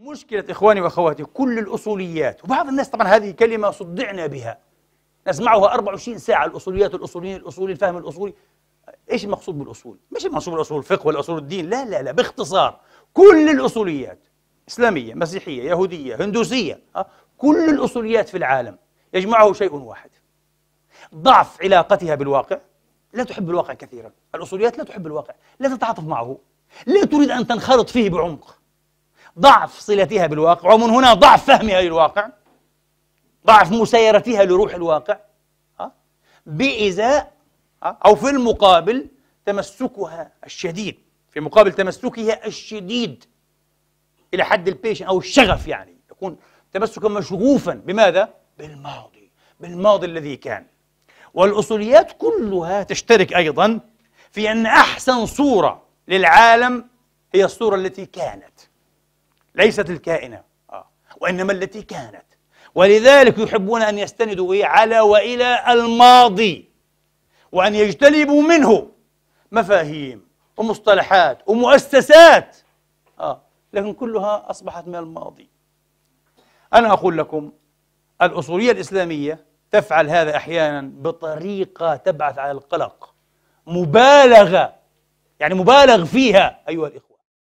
مشكلة إخواني وأخواتي كل الأصوليات وبعض الناس طبعا هذه كلمة صدعنا بها نسمعها 24 ساعة الأصوليات الأصوليين الأصولي الفهم الأصولي إيش المقصود بالأصول؟ مش المقصود بالأصول الفقه ولا أصول الدين لا لا لا باختصار كل الأصوليات إسلامية مسيحية يهودية هندوسية آه، كل الأصوليات في العالم يجمعه شيء واحد ضعف علاقتها بالواقع لا تحب الواقع كثيرا الأصوليات لا تحب الواقع لا تتعاطف معه لا تريد أن تنخرط فيه بعمق ضعف صلتها بالواقع ومن هنا ضعف فهمها للواقع ضعف مسايرتها لروح الواقع بإزاء أو في المقابل تمسكها الشديد في مقابل تمسكها الشديد إلى حد البيشن أو الشغف يعني يكون تمسكا مشغوفا بماذا؟ بالماضي بالماضي الذي كان والأصوليات كلها تشترك أيضا في أن أحسن صورة للعالم هي الصورة التي كانت ليست الكائنة آه. وإنما التي كانت ولذلك يحبون أن يستندوا إيه على وإلى الماضي وأن يجتلبوا منه مفاهيم ومصطلحات ومؤسسات آه. لكن كلها أصبحت من الماضي أنا أقول لكم الأصولية الإسلامية تفعل هذا أحيانا بطريقة تبعث على القلق مبالغة يعني مبالغ فيها أيها الإخوة